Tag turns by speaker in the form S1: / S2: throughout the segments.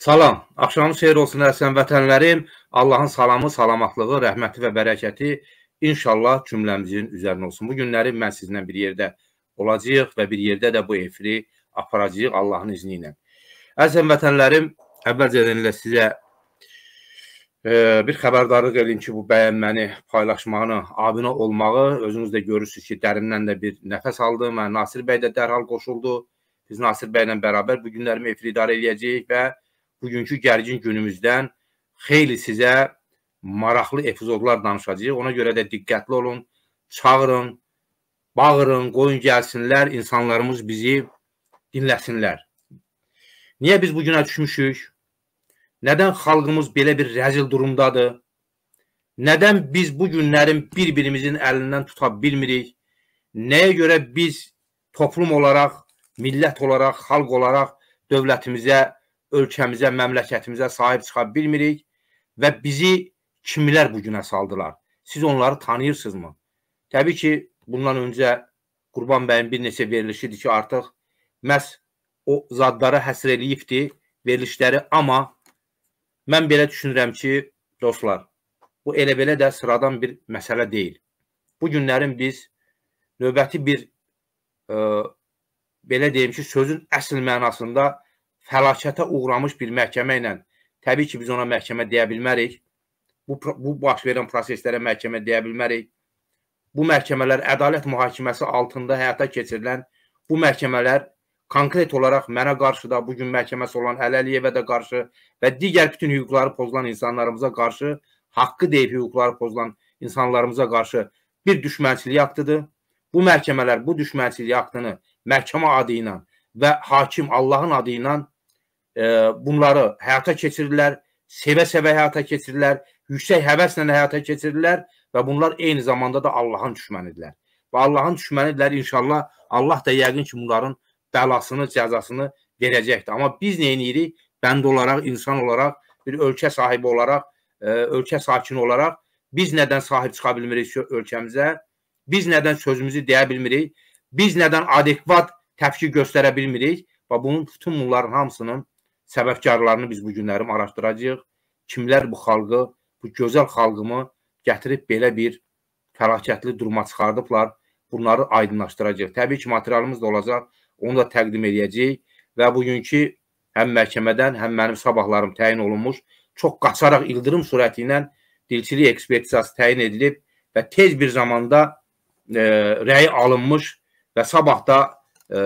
S1: Salam, axşamınız xeyir olsun əsən vətənlərim. Allahın salamı, salamatlığı, rəhməti və bərəkəti inşallah cümləmizin üzərinə olsun. Bu günləri mən sizinlə bir yerdə olacağıq və bir yerdə də bu efiri aparacağıq Allahın izni ilə. Əzəm vətənlərim, əvvəlcədən ilə sizə e, bir xəbərdarlıq edin ki, bu bəyənməni, paylaşmanı, abunə olmağı özünüz də görürsünüz ki, dərindən də bir nəfəs aldım. Mən Nasir bəy də dərhal qoşuldu. Biz Nasir bəylə bərabər bu günlərimi efir idarə edəcəyik və bugünkü gərgin günümüzdən xeyli sizə maraqlı epizodlar danışacağıq. Ona görə də diqqətli olun, çağırın, bağırın, qoyun gəlsinlər, insanlarımız bizi dinləsinlər. Niyə biz bu günə düşmüşük? Nədən xalqımız belə bir rəzil durumdadır? Nədən biz bu günlərin bir-birimizin əlindən tuta bilmirik? Nəyə görə biz toplum olaraq, millət olaraq, xalq olaraq dövlətimizə ölkəmizə, məmləkətimizə sahib çıxa bilmirik və bizi kimlər bu günə saldılar? Siz onları tanıyırsınızmı? Təbii ki, bundan öncə Qurban bəyin bir neçə verilişidir ki, artıq məhz o zadlara həsr eləyibdi verilişləri, amma mən belə düşünürəm ki, dostlar, bu elə belə də sıradan bir məsələ deyil. Bu günlərin biz növbəti bir ə, e, belə deyim ki, sözün əsl mənasında fəlakətə uğramış bir məhkəmə ilə təbii ki, biz ona məhkəmə deyə bilmərik. Bu bu baş verən proseslərə məhkəmə deyə bilmərik. Bu məhkəmələr ədalət mühakiməsi altında həyata keçirilən bu məhkəmələr konkret olaraq mənə qarşı da bu gün məhkəməsi olan Ələliyevə də qarşı və digər bütün hüquqları pozulan insanlarımıza qarşı, haqqı deyib hüquqları pozulan insanlarımıza qarşı bir düşmənçilik aktıdır. Bu məhkəmələr bu düşmənçilik aktını məhkəmə adı ilə və hakim Allahın adı ilə bunları həyata keçirirlər, sevə-sevə həyata keçirirlər, yüksək həvəslə həyata keçirirlər və bunlar eyni zamanda da Allahın düşmənidirlər. Və Allahın düşmənidirlər inşallah Allah da yəqin ki, bunların bəlasını, cəzasını verəcəkdir. Amma biz nə edirik? Bənd olaraq, insan olaraq, bir ölkə sahibi olaraq, e, ölkə sakini olaraq biz nədən sahib çıxa bilmirik ölkəmizə? Biz nədən sözümüzü deyə bilmirik? Biz nədən adekvat təfkir göstərə bilmirik? Və bunun bütün bunların hamısının səbəbkarlarını biz bu günlərim araşdıracağıq. Kimlər bu xalqı, bu gözəl xalqımı gətirib belə bir fəlakətli duruma çıxardıblar. Bunları aydınlaşdıracağıq. Təbii ki, materialımız da olacaq. Onu da təqdim edəcəyik və bugünkü həm məhkəmədən, həm mənim sabahlarım təyin olunmuş, çox qaçaraq ildırım sürəti ilə dilçilik ekspertizası təyin edilib və tez bir zamanda e, rəyi alınmış və sabah da e,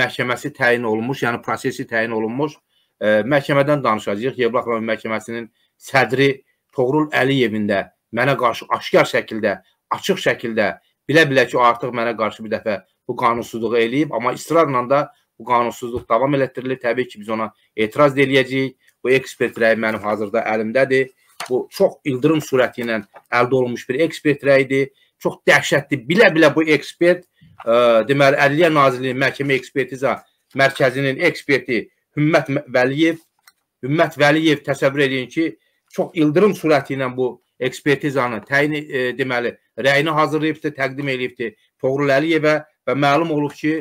S1: məhkəməsi təyin olunmuş, yəni prosesi təyin olunmuş e, məhkəmədən danışacağıq. Yevlaxov məhkəməsinin sədri Toğrul Əliyevin də mənə qarşı aşkar şəkildə, açıq şəkildə bilə-bilə ki, artıq mənə qarşı bir dəfə bu qanunsuzluğu eləyib, amma israrla da bu qanunsuzluq davam elətdirilir. Təbii ki, biz ona etiraz eləyəcəyik. Bu ekspert rəyi mənim hazırda əlimdədir. Bu çox ildırım sürəti ilə əldə olunmuş bir ekspert rəyidir. Çox dəhşətli bilə-bilə bu ekspert, ə, e, deməli Ədliyyə Nazirliyi məhkəmə ekspertiza mərkəzinin eksperti Hümmət Vəliyev Hümmət Vəliyev təsəvvür edin ki, çox ildırım sürəti ilə bu ekspertizanı təyin e, deməli rəyini hazırlayıbdı, təqdim eləyibdi Toğrul Əliyevə və məlum olub ki,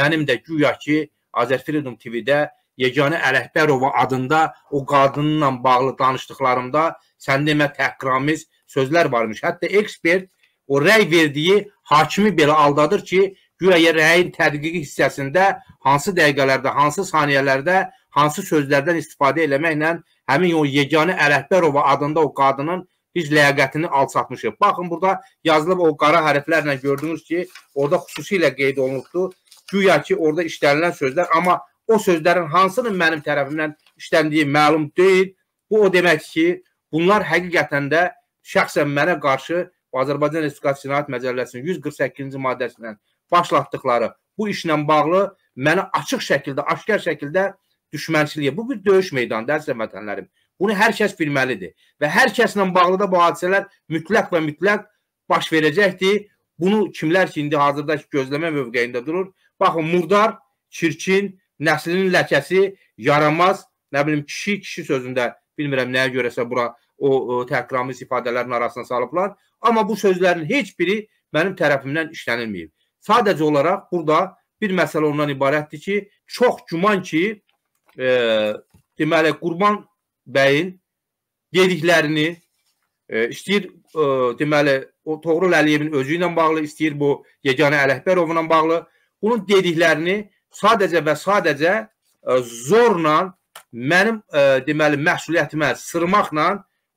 S1: mənim də güya ki Azərfilm TV-də Yeganə Ələkbərova adında o qadınla bağlı danışdıqlarımda sən demə təhqiramiz sözlər varmış. Hətta ekspert o rəy verdiyi hakimi belə aldadır ki, Güya rəyin tədqiqi hissəsində hansı dəqiqələrdə, hansı saniyələrdə, hansı sözlərdən istifadə eləməklə həmin o yeganə Ərəhbərova adında o qadının biz ləyaqətini alçatmışıq. Baxın burada yazılıb o qara hərflərlə gördünüz ki, orada xüsusilə qeyd olunubdu. Güya ki, orada işlənilən sözlər, amma o sözlərin hansının mənim tərəfimdən işləndiyi məlum deyil. Bu o demək ki, bunlar həqiqətən də şəxsən mənə qarşı Azərbaycan Respublikası Cinayət Məcəlləsinin 148-ci maddəsindən başlatdıqları bu işlə bağlı mənə açıq şəkildə, aşkar şəkildə düşmənçiliyə. Bu bir döyüş meydanıdır əziz vətənlərim. Bunu hər kəs bilməlidir və hər kəslə bağlı da bu hadisələr mütləq və mütləq baş verəcəkdir. Bunu kimlər ki indi hazırda gözləmə mövqeyində durur. Baxın, murdar, çirkin, nəslinin ləkəsi, yaramaz, nə bilim kişi, kişi sözündə bilmirəm nəyə görəsə bura o, o təhqiramiz ifadələrin arasına salıblar. Amma bu sözlərin heç biri mənim tərəfimdən işlənilməyib. Sadəcə olaraq burada bir məsələ ondan ibarətdir ki, çox güman ki, e, deməli Qurban bəyin dediklərini e, istəyir e, deməli o Toğrul Əliyevin özü ilə bağlı, istəyir bu Yeganə Ələkbərovla bağlı bunun dediklərini sadəcə və sadəcə e, zorla mənim e, deməli məsuliyyətimə sırmaqla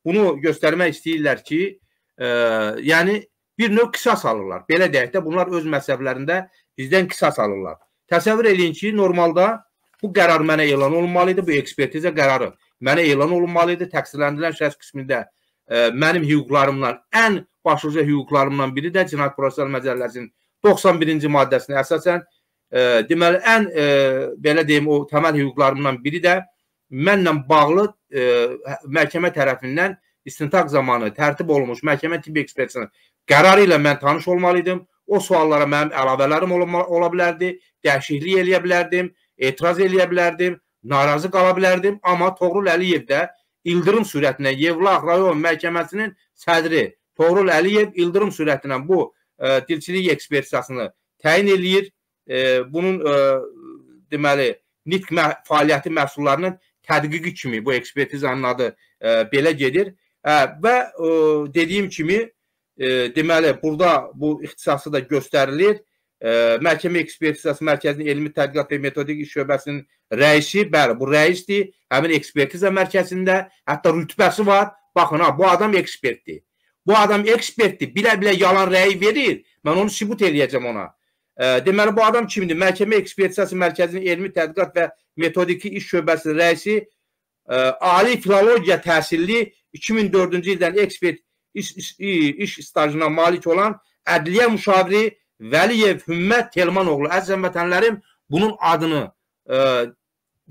S1: bunu göstərmək istəyirlər ki, e, yəni bir növ qisas alırlar. Belə deyək də, bunlar öz məsəblərində bizdən qisas alırlar. Təsəvvür edin ki, normalda bu qərar mənə elan olunmalı idi, bu ekspertizə qərarı mənə elan olunmalı idi. Təqsirləndirilən şəxs qismində ə, e, mənim hüquqlarımdan, ən başlıca hüquqlarımdan biri də Cinayət Prosessual Məcəlləsinin 91-ci maddəsinə əsasən, ə, e, deməli ən ə, e, belə deyim, o təməl hüquqlarımdan biri də mənlə bağlı ə, məhkəmə tərəfindən istintaq zamanı tərtib olunmuş məhkəmə tibbi ekspertizasının qərarı ilə mən tanış olmalı idim. O suallara mənim əlavələrim olma, ola bilərdi, dəyişiklik eləyə bilərdim, etiraz eləyə bilərdim, narazı qala bilərdim, amma Toğrul Əliyev də ildırım sürətinə Yevlax rayon məhkəməsinin sədri Toğrul Əliyev ildırım sürətinə bu ə, e, dilçilik ekspertizasını təyin eləyir. Ə, e, bunun ə, e, deməli nitq mə fəaliyyəti məhsullarının tədqiqi kimi bu ekspertizanın adı ə, belə gedir. Hə, və e, dediyim kimi, e, deməli, burada bu ixtisası da göstərilir. E, məhkəmə Ekspertizası Mərkəzinin Elmi Tədqiqat və Metodik İş Şöbəsinin rəisi, bəli, bu rəisdir, həmin ekspertiza mərkəzində, hətta rütbəsi var. Baxın, ha, bu adam ekspertdir. Bu adam ekspertdir, bilə-bilə yalan rəy verir. Mən onu sübut eləyəcəm ona. Deməli, bu adam kimdir? Məhkəmə Ekspertizası Mərkəzinin Elmi Tədqiqat və Metodiki İş Şöbəsinin rəisi, ali filologiya təhsilli 2004-cü ildən ekspert iş, iş, iş stajına malik olan ədliyyə müşaviri Vəliyev Hümmət Telmanoğlu əzizəm vətənlərim bunun adını e,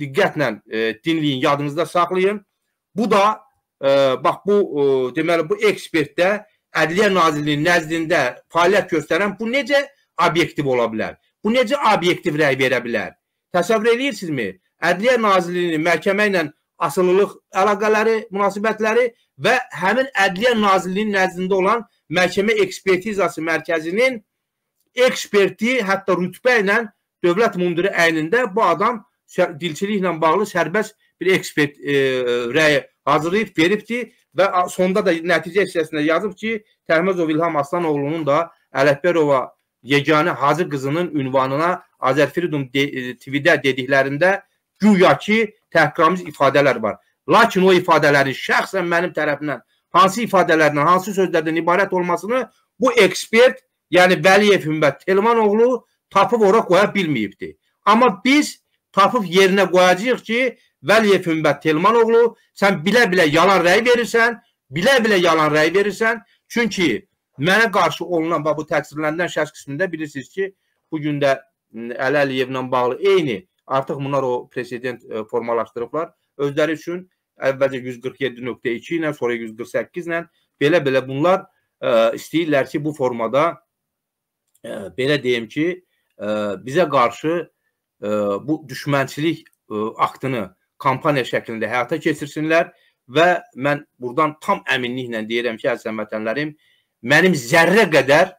S1: diqqətlə e, dinləyin, yadınızda saxlayın. Bu da e, bax bu e, deməli bu ekspertdə Ədliyyə Nazirliyinin nəzdində fəaliyyət göstərən bu necə obyektiv ola bilər? Bu necə obyektiv rəy verə bilər? Təsəvvür edirsinizmi? Ədliyyə Nazirliyinin məhkəmə ilə asılılıq əlaqələri, münasibətləri və həmin Ədliyyə Nazirliyinin nəzdində olan məhkəmə ekspertizası mərkəzinin eksperti, hətta rütbə ilə dövlət mundiri əynində bu adam dilçiliklə bağlı sərbəst bir ekspert e, rəyi hazırlayıb veribdi və sonda da nəticə hissəsində yazıb ki, Təhməzov İlham Aslanoğlunun da Ələkbərova yeganə Hacı qızının ünvanına Azərfridun de, e, TV-də dediklərində güya ki təhqiramiz ifadələr var. Lakin o ifadələrin şəxsən mənim tərəfimdən hansı ifadələrdən, hansı sözlərdən ibarət olmasını bu ekspert, yəni Vəliyev Hümmət Telmanoğlu tapıb ora qoya bilməyibdi. Amma biz tapıb yerinə qoyacağıq ki, Vəliyev Hümmət Telmanoğlu, sən bilə-bilə yalan rəy verirsən, bilə-bilə yalan rəy verirsən. Çünki mənə qarşı olunan və bu təqsirlənilən şəxs qismində bilirsiniz ki, bu gün də Əli Əliyevlə bağlı eyni Artıq bunlar o president e, formalaşdırıblar. Özləri üçün əvvəlcə 147.2 ilə, sonra 148 ilə belə-belə bunlar ə, e, istəyirlər ki, bu formada ə, e, belə deyim ki, ə, bizə qarşı ə, bu düşmənçilik ə, aktını kampaniya şəklində həyata keçirsinlər və mən burdan tam əminliklə deyirəm ki, əziz həmvətənlərim, mənim zərrə qədər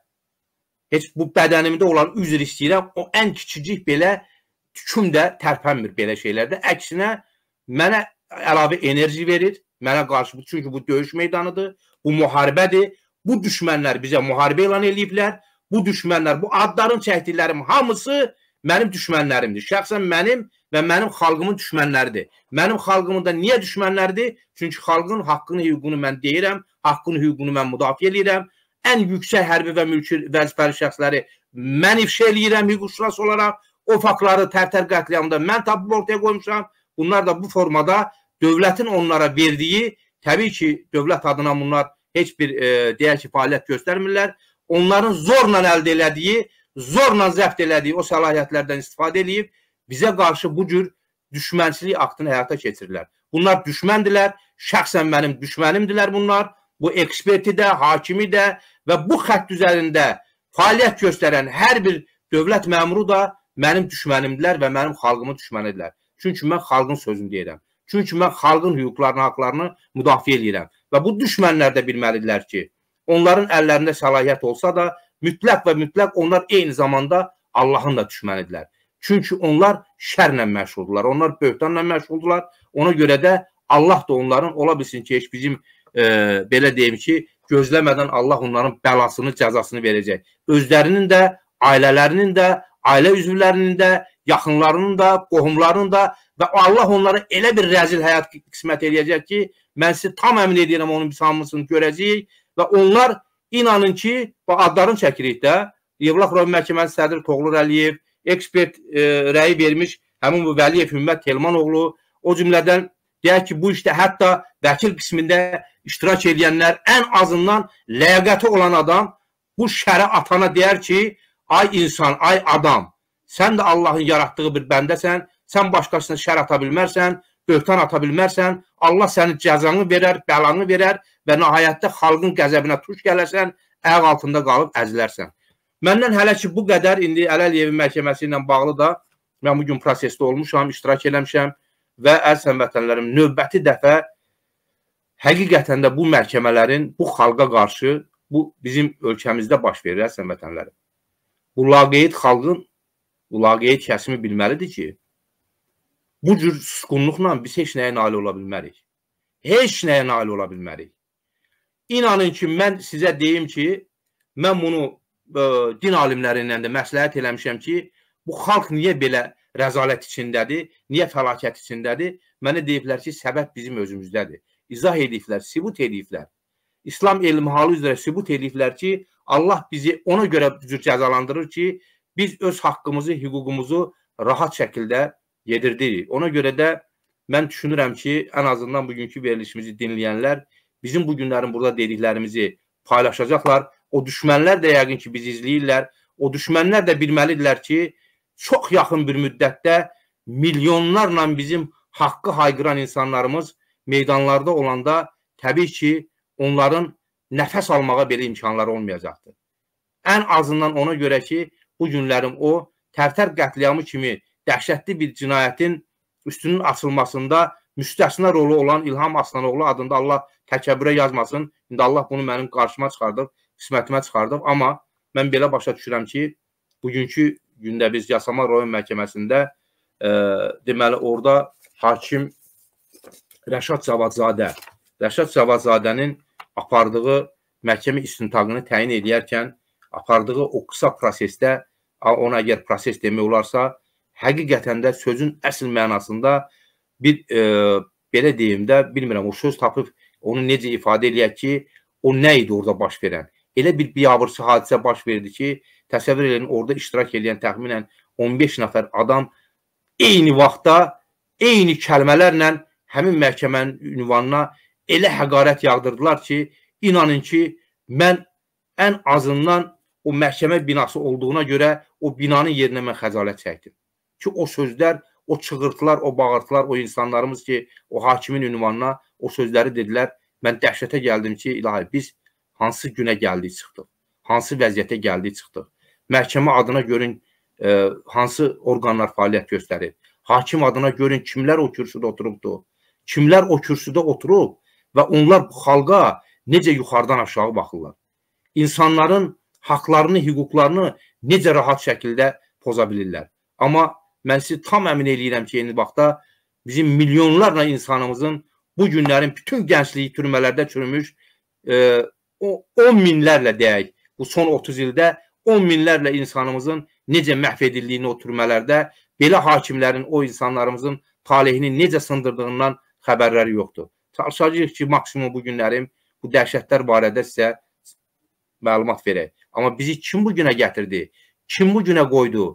S1: heç bu bədənimdə olan üzr istəyirəm, o ən kiçicik belə tüküm də tərpənmir belə şeylərdə. Əksinə mənə əlavə enerji verir. Mənə qarşı bu çünki bu döyüş meydanıdır, bu müharibədir. Bu düşmənlər bizə müharibə elan eləyiblər. Bu düşmənlər, bu adların çəkdiklərim hamısı mənim düşmənlərimdir. Şəxsən mənim və mənim xalqımın düşmənləridir. Mənim xalqımın da niyə düşmənləridir? Çünki xalqın haqqını, hüququnu mən deyirəm, haqqını, hüququnu mən müdafiə eləyirəm. Ən yüksək hərbi və mülki vəzifəli şəxsləri mən ifşa eləyirəm hüquqşünas olaraq O faktları Tərtər qətliamında mən tapıb ortaya qoymuşam. Bunlar da bu formada dövlətin onlara verdiyi, təbii ki, dövlət adına bunlar heç bir e, deyək ki, fəaliyyət göstərmirlər. Onların zorla əldə elədiyi, zorla zəbt elədiyi o səlahiyyətlərdən istifadə eləyib bizə qarşı bu cür düşmənçilik aktını həyata keçirirlər. Bunlar düşməndilər, şəxsən mənim düşmənimdilər bunlar. Bu eksperti də, hakimi də və bu xətt üzərində fəaliyyət göstərən hər bir dövlət məmuru da mənim düşmənimdirlər və mənim xalqımın düşmənidirlər. Çünki mən xalqın sözünü deyirəm. Çünki mən xalqın hüquqlarını, haqqlarını müdafiə edirəm. Və bu düşmənlər də bilməlidirlər ki, onların əllərində səlahiyyət olsa da, mütləq və mütləq onlar eyni zamanda Allahın da düşmənidirlər. Çünki onlar şərlə məşğuldurlar, onlar böhtanla məşğuldurlar. Ona görə də Allah da onların ola bilsin ki, heç bizim e, belə deyim ki, gözləmədən Allah onların bəlasını, cəzasını verəcək. Özlərinin də, ailələrinin də, ailə üzvlərinin də, yaxınlarının da, qohumlarının da və Allah onlara elə bir rəzil həyat qismət eləyəcək ki, mən sizi tam əmin edirəm onun biz hamısını görəcəyik və onlar inanın ki, bu adlarını çəkirik də, Yevlax rayon məhkəməsi sədri Toğrul Əliyev, ekspert e, rəyi vermiş həmin bu Vəliyev Hümmət Telmanoğlu, o cümlədən deyək ki, bu işdə hətta vəkil qismində iştirak edənlər ən azından ləyaqəti olan adam bu şərə atana deyər ki, Ay insan, ay adam, sən də Allahın yaratdığı bir bəndəsən, sən başqasına şər ata bilmərsən, böhtan ata bilmərsən, Allah səni cəzanı verər, bəlanı verər və nəhayətdə xalqın qəzəbinə tuş gələrsən, əq altında qalıb əzilərsən. Məndən hələ ki bu qədər indi Ələliyev məhkəməsi ilə bağlı da mən bu gün prosesdə olmuşam, iştirak eləmişəm və əziz həmvətənlərim növbəti dəfə həqiqətən də bu məhkəmələrin bu xalqa qarşı bu bizim ölkəmizdə baş verir əziz həmvətənlərim. Ulaqiyyət xalqın ulaqiyyət kəsimi bilməlidir ki, bu cür susqunluqla biz heç nəyə nail ola bilmərik. Heç nəyə nail ola bilmərik. İnanın ki, mən sizə deyim ki, mən bunu ə, e, din alimlərindən də məsləhət eləmişəm ki, bu xalq niyə belə rəzalət içindədir, niyə fəlakət içindədir? Mənə deyiblər ki, səbəb bizim özümüzdədir. İzah ediblər, sübut ediblər. İslam elmi halı üzrə sübut ediblər ki, Allah bizi ona görə cür cəzalandırır ki, biz öz haqqımızı, hüququmuzu rahat şəkildə yedirdirik. Ona görə də mən düşünürəm ki, ən azından bugünkü verilişimizi dinləyənlər bizim bu günlərin burada dediklərimizi paylaşacaqlar. O düşmənlər də yəqin ki, bizi izləyirlər. O düşmənlər də bilməlidirlər ki, çox yaxın bir müddətdə milyonlarla bizim haqqı hayqıran insanlarımız meydanlarda olanda təbii ki, onların nəfəs almağa belə imkanları olmayacaqdı. Ən azından ona görə ki, bu günlərim o Tərtər qətliamı kimi dəhşətli bir cinayətin üstünün açılmasında müstəsna rolu olan İlham Aslanoğlu adında Allah təkəbbürə yazmasın. İndi Allah bunu mənim qarşıma çıxardıb, qismətimə çıxardıb, amma mən belə başa düşürəm ki, bugünkü gündə biz Yasama rayon məhkəməsində e, deməli orada hakim Rəşad Cavadzadə, Rəşad Cavadzadənin apardığı məhkəmə istintaqını təyin edərkən apardığı o qısa prosesdə ona əgər proses demək olarsa, həqiqətən də sözün əsl mənasında bir e, belə deyim də, bilmirəm o söz tapıb onu necə ifadə eləyək ki, o nə idi orada baş verən? Elə bir biabırçı hadisə baş verdi ki, təsəvvür edin orada iştirak edən təxminən 15 nəfər adam eyni vaxtda, eyni kəlmələrlə həmin məhkəmənin ünvanına elə həqarət yağdırdılar ki, inanın ki, mən ən azından o məhkəmə binası olduğuna görə o binanın yerinə mən xəcalət çəkdim. Ki o sözlər, o çığırtılar, o bağırtılar, o insanlarımız ki, o hakimin ünvanına o sözləri dedilər. Mən dəhşətə gəldim ki, ilahi biz hansı günə gəldik çıxdıq? Hansı vəziyyətə gəldik çıxdıq? Məhkəmə adına görün e, hansı orqanlar fəaliyyət göstərir? Hakim adına görün kimlər o kürsüdə oturubdu? Kimlər o kürsüdə oturub və onlar bu xalqa necə yuxarıdan aşağı baxırlar. İnsanların haqlarını, hüquqlarını necə rahat şəkildə poza bilirlər. Amma mən sizi tam əmin eləyirəm ki, yeni vaxtda bizim milyonlarla insanımızın bu günlərin bütün gəncliyi türmələrdə çürümüş e, o 10 minlərlə deyək, bu son 30 ildə 10 minlərlə insanımızın necə məhv edildiyini o türmələrdə, belə hakimlərin o insanlarımızın taleyini necə sındırdığından xəbərləri yoxdur. Çalışacağıq ki, maksimum bu günlərim bu dəhşətlər barədə sizə məlumat verək. Amma bizi kim bu günə gətirdi? Kim bu günə qoydu?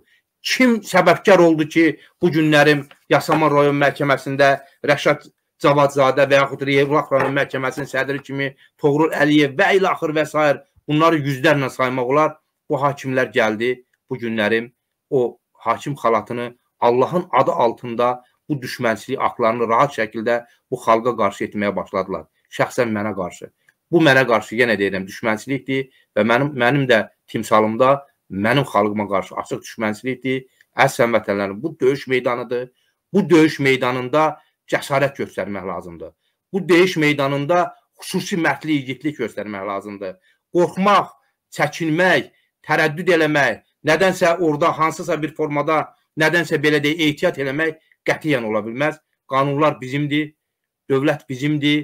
S1: Kim səbəbkar oldu ki, bu günlərim Yasaman rayon məhkəməsində Rəşad Cavadzadə və yaxud Reyevlaq rayon məhkəməsinin sədri kimi Toğrul Əliyev və ilə axır və s. bunları yüzlərlə saymaq olar. Bu hakimlər gəldi bu günlərim o hakim xalatını Allahın adı altında bu düşmənçilik aktlarını rahat şəkildə bu xalqa qarşı etməyə başladılar. Şəxsən mənə qarşı. Bu mənə qarşı yenə deyirəm düşmənçilikdir və mənim mənim də timsalımda mənim xalqıma qarşı açıq düşmənçilikdir. Əslən vətənlərim bu döyüş meydanıdır. Bu döyüş meydanında cəsarət göstərmək lazımdır. Bu döyüş meydanında xüsusi mərdlik, igidlik göstərmək lazımdır. Qorxmaq, çəkinmək, tərəddüd eləmək, nədənsə orada hansısa bir formada, nədənsə belə deyə ehtiyat eləmək qətiyyən ola bilməz. Qanunlar bizimdir, dövlət bizimdir,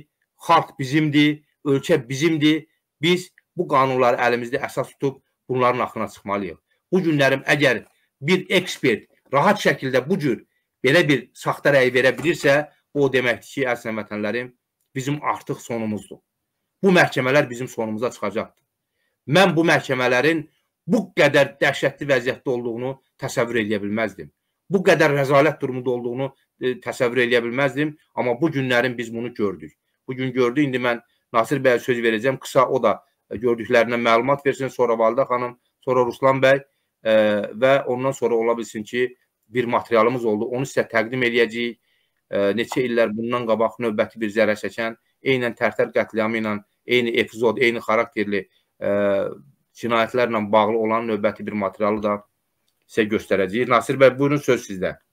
S1: xalq bizimdir, ölkə bizimdir. Biz bu qanunları əlimizdə əsas tutub bunların axına çıxmalıyıq. Bu günlərim əgər bir ekspert rahat şəkildə bu cür belə bir saxta rəy verə bilirsə, o deməkdir ki, əslən vətənlərim, bizim artıq sonumuzdur. Bu məhkəmələr bizim sonumuza çıxacaqdır. Mən bu məhkəmələrin bu qədər dəhşətli vəziyyətdə olduğunu təsəvvür edə bilməzdim bu qədər rəzalət durumunda olduğunu e, təsəvvür eləyə bilməzdim, amma bu günlərin biz bunu gördük. Bu gün gördük. İndi mən Nasir bəyə söz verəcəm. Qısa o da e, gördüklərindən məlumat versin, sonra Valida xanım, sonra Ruslan bəy e, və ondan sonra ola bilsin ki, bir materialımız oldu. Onu sizə təqdim eləyəcəyik. E, neçə illər bundan qabaq növbəti bir zərər çəkən, eynən tərtər qətliamı ilə eyni epizod, eyni xarakterli e, cinayətlərlə bağlı olan növbəti bir materialı da size göstereceğiz. Nasir Bey buyurun söz sizden.